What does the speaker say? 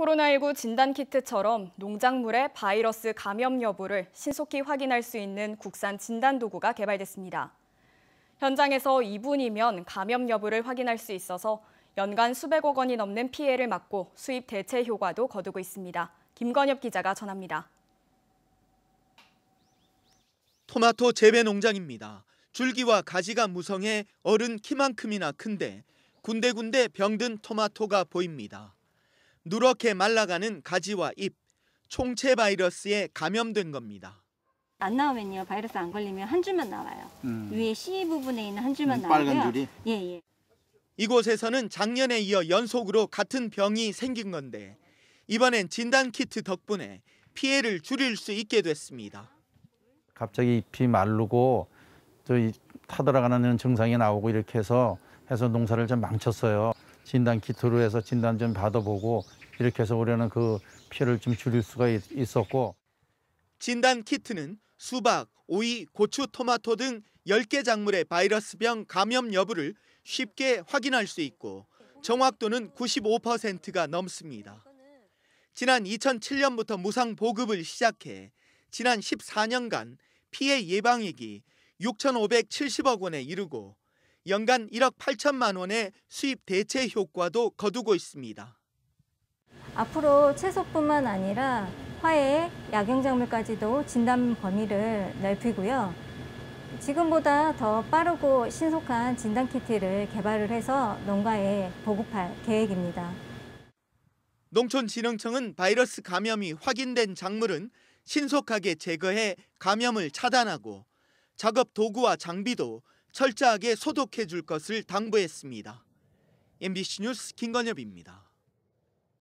코로나19 진단키트처럼 농작물의 바이러스 감염 여부를 신속히 확인할 수 있는 국산 진단도구가 개발됐습니다. 현장에서 2분이면 감염 여부를 확인할 수 있어서 연간 수백억 원이 넘는 피해를 막고 수입 대체 효과도 거두고 있습니다. 김건엽 기자가 전합니다. 토마토 재배 농장입니다. 줄기와 가지가 무성해 어른 키만큼이나 큰데 군데군데 병든 토마토가 보입니다. 누렇게 말라가는 가지와 잎, 총체 바이러스에 감염된 겁니다. 안 나오면요 바이러스 안 걸리면 한 줄만 나와요. 음. 위에 C 부분에 있는 한 줄만 음, 나와요. 빨간 줄이. 예 예. 이곳에서는 작년에 이어 연속으로 같은 병이 생긴 건데 이번엔 진단 키트 덕분에 피해를 줄일 수 있게 됐습니다. 갑자기 잎이 마르고 또 타들어가는 증상이 나오고 이렇게 해서 해서 농사를 좀 망쳤어요. 진단 키트로 해서 진단 좀 받아보고 이렇게 해서 올해는 그 피해를 좀 줄일 수가 있었고 진단 키트는 수박, 오이, 고추, 토마토 등 10개 작물의 바이러스병 감염 여부를 쉽게 확인할 수 있고 정확도는 95%가 넘습니다. 지난 2007년부터 무상 보급을 시작해 지난 14년간 피해 예방액이 6,570억 원에 이르고 연간 1억 8천만 원의 수입 대체 효과도 거두고 있습니다. 앞으로 채소뿐만 아니라 화훼, 약용작물까지도 진단 범위를 넓히고요. 지금보다 더 빠르고 신속한 진단 키트를 개발을 해서 농가에 보급할 계획입니다. 농촌진흥청은 바이러스 감염이 확인된 작물은 신속하게 제거해 감염을 차단하고 작업 도구와 장비도 철저하게 소독해 줄 것을 당부했습니다. MBC 뉴스 김건엽입니다.